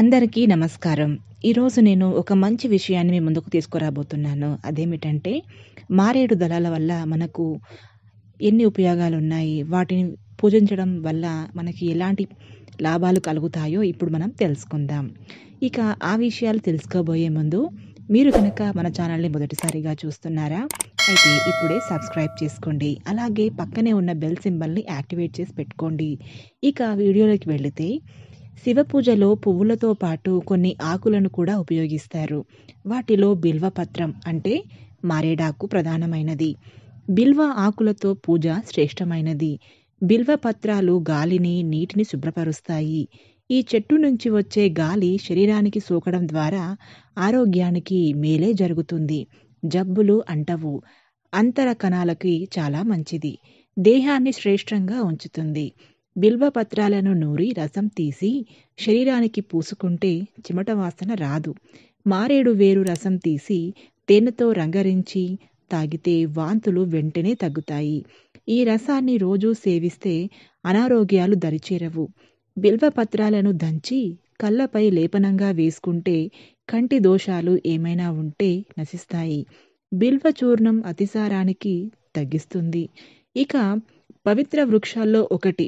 అందరికీ నమస్కారం ఈరోజు నేను ఒక మంచి విషయాన్ని మీ ముందుకు తీసుకురాబోతున్నాను అదేమిటంటే మారేడు దళాల వల్ల మనకు ఎన్ని ఉపయోగాలు ఉన్నాయి వాటిని పూజించడం వల్ల మనకి ఎలాంటి లాభాలు కలుగుతాయో ఇప్పుడు మనం తెలుసుకుందాం ఇక ఆ విషయాలు తెలుసుకోబోయే ముందు మీరు కనుక మన ఛానల్ని మొదటిసారిగా చూస్తున్నారా అయితే ఇప్పుడే సబ్స్క్రైబ్ చేసుకోండి అలాగే పక్కనే ఉన్న బెల్ సింబల్ని యాక్టివేట్ చేసి పెట్టుకోండి ఇక వీడియోలోకి వెళితే శివ పూజలో పువ్వులతో పాటు కొన్ని ఆకులను కూడా ఉపయోగిస్తారు వాటిలో బిల్వపత్రం అంటే మారేడాకు ప్రధానమైనది బిల్వ ఆకులతో పూజ శ్రేష్టమైనది బిల్వ పత్రాలు గాలిని నీటిని శుభ్రపరుస్తాయి ఈ చెట్టు నుంచి వచ్చే గాలి శరీరానికి సోకడం ద్వారా ఆరోగ్యానికి మేలే జరుగుతుంది జబ్బులు అంటవు అంతర కణాలకి చాలా మంచిది దేహాన్ని శ్రేష్టంగా ఉంచుతుంది బిల్వపత్రాలను నూరి రసం తీసి శరీరానికి పూసుకుంటే చిమట వాసన రాదు మారేడు వేరు రసం తీసి తేనెతో రంగరించి తాగితే వాంతులు వెంటనే తగ్గుతాయి ఈ రసాన్ని రోజూ సేవిస్తే అనారోగ్యాలు దరిచేరవు బిల్వపత్రాలను దంచి కళ్ళపై లేపనంగా వేసుకుంటే కంటి దోషాలు ఏమైనా ఉంటే నశిస్తాయి బిల్వ చూర్ణం అతిసారానికి తగ్గిస్తుంది ఇక పవిత్ర వృక్షాల్లో ఒకటి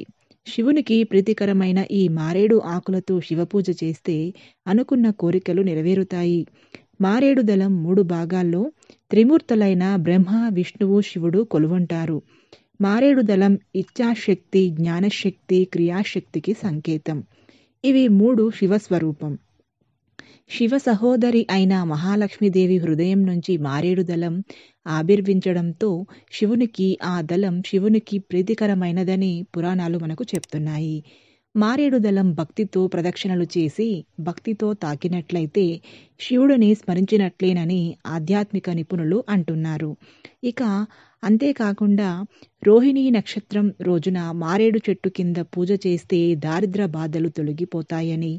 శివునికి ప్రీతికరమైన ఈ మారేడు ఆకులతో శివపూజ చేస్తే అనుకున్న కోరికలు నెరవేరుతాయి మారేడు దళం మూడు భాగాల్లో త్రిమూర్తులైన బ్రహ్మ విష్ణువు శివుడు కొలువుంటారు మారేడు దళం ఇచ్ఛాశక్తి జ్ఞానశక్తి క్రియాశక్తికి సంకేతం ఇవి మూడు శివస్వరూపం శివ సహోదరి అయిన మహాలక్ష్మీదేవి హృదయం నుంచి మారేడు దళం ఆవిర్వించడంతో శివునికి ఆ దళం శివునికి ప్రీతికరమైనదని పురాణాలు మనకు చెప్తున్నాయి మారేడు దళం భక్తితో ప్రదక్షిణలు చేసి భక్తితో తాకినట్లయితే శివుడిని స్మరించినట్లేనని ఆధ్యాత్మిక నిపుణులు అంటున్నారు ఇక అంతేకాకుండా రోహిణీ నక్షత్రం రోజున మారేడు చెట్టు కింద పూజ చేస్తే దారిద్ర బాధలు తొలగిపోతాయని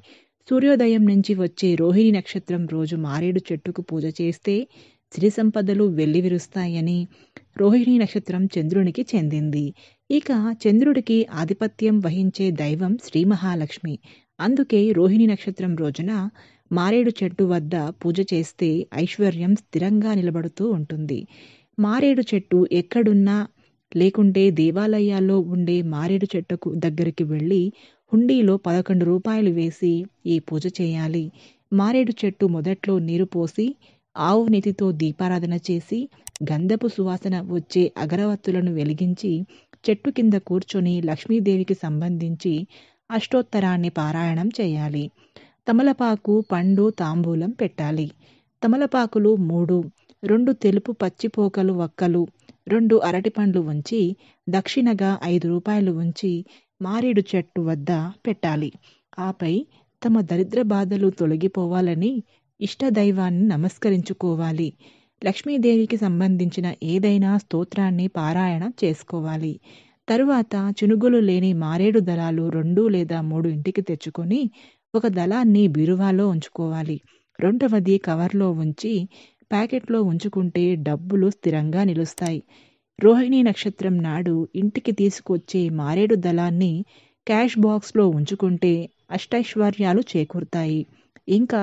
సూర్యోదయం నుంచి వచ్చే రోహిణి నక్షత్రం రోజు మారేడు చెట్టుకు పూజ చేస్తే సిరి సంపదలు వెల్లివిరుస్తాయని రోహిణి నక్షత్రం చంద్రునికి చెందింది ఇక చంద్రుడికి ఆధిపత్యం వహించే దైవం శ్రీ మహాలక్ష్మి అందుకే రోహిణి నక్షత్రం రోజున మారేడు చెట్టు వద్ద పూజ చేస్తే ఐశ్వర్యం స్థిరంగా నిలబడుతూ ఉంటుంది మారేడు చెట్టు ఎక్కడున్నా లేకుంటే దేవాలయాల్లో ఉండే మారేడు చెట్టుకు దగ్గరికి వెళ్ళి హుండీలో పదకొండు రూపాయలు వేసి ఈ పూజ చేయాలి మారేడు చెట్టు మొదట్లో నీరు పోసి ఆవు నెతితో దీపారాధన చేసి గంధపు సువాసన వచ్చే అగరవత్తులను వెలిగించి చెట్టు కింద కూర్చొని లక్ష్మీదేవికి సంబంధించి అష్టోత్తరాన్ని పారాయణం చేయాలి తమలపాకు పండు తాంబూలం పెట్టాలి తమలపాకులు మూడు రెండు తెలుపు పచ్చిపోకలు వక్కలు రెండు అరటిపండ్లు ఉంచి దక్షిణగా ఐదు రూపాయలు ఉంచి మారేడు చెట్టు వద్ద పెట్టాలి ఆపై తమ దరిద్ర బాధలు తొలగిపోవాలని ఇష్టదైవాన్ని నమస్కరించుకోవాలి లక్ష్మీదేవికి సంబంధించిన ఏదైనా స్తోత్రాన్ని పారాయణ చేసుకోవాలి తరువాత చినుగులు లేని మారేడు దళాలు రెండు లేదా మూడు ఇంటికి తెచ్చుకొని ఒక దళాన్ని బీరువాలో ఉంచుకోవాలి రెండవది కవర్లో ఉంచి ప్యాకెట్లో ఉంచుకుంటే డబ్బులు స్థిరంగా నిలుస్తాయి రోహిణీ నక్షత్రం నాడు ఇంటికి తీసుకొచ్చే మారేడు దళాన్ని క్యాష్ బాక్స్లో ఉంచుకుంటే అష్టైశ్వర్యాలు చేకూరుతాయి ఇంకా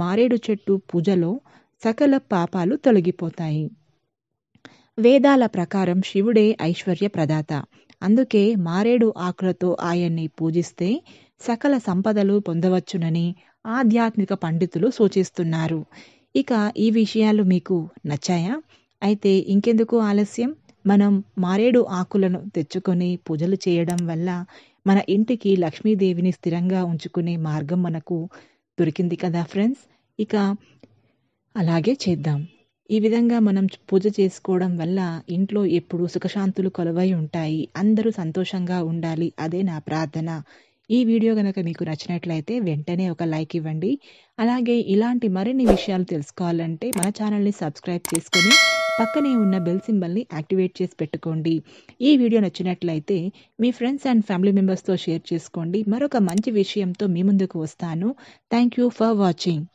మారేడు చెట్టు పూజలో సకల పాపాలు తొలగిపోతాయి వేదాల ప్రకారం శివుడే ఐశ్వర్య ప్రదాత అందుకే మారేడు ఆకులతో ఆయన్ని పూజిస్తే సకల సంపదలు పొందవచ్చునని ఆధ్యాత్మిక పండితులు సూచిస్తున్నారు ఇక ఈ విషయాలు మీకు నచ్చాయా అయితే ఇంకెందుకు ఆలస్యం మనం మారేడు ఆకులను తెచ్చుకొని పూజలు చేయడం వల్ల మన ఇంటికి లక్ష్మీదేవిని స్థిరంగా ఉంచుకునే మార్గం మనకు దొరికింది కదా ఫ్రెండ్స్ ఇక అలాగే చేద్దాం ఈ విధంగా మనం పూజ చేసుకోవడం వల్ల ఇంట్లో ఎప్పుడు సుఖశాంతులు కొలవై ఉంటాయి అందరూ సంతోషంగా ఉండాలి అదే నా ప్రార్థన ఈ వీడియో కనుక మీకు నచ్చినట్లయితే వెంటనే ఒక లైక్ ఇవ్వండి అలాగే ఇలాంటి మరిన్ని విషయాలు తెలుసుకోవాలంటే మన ఛానల్ని సబ్స్క్రైబ్ చేసుకుని పక్కనే ఉన్న బెల్ సింబల్ని యాక్టివేట్ చేసి పెట్టుకోండి ఈ వీడియో నచ్చినట్లయితే మీ ఫ్రెండ్స్ అండ్ ఫ్యామిలీ మెంబర్స్తో షేర్ చేసుకోండి మరొక మంచి విషయంతో మీ ముందుకు వస్తాను థ్యాంక్ యూ ఫర్ వాచింగ్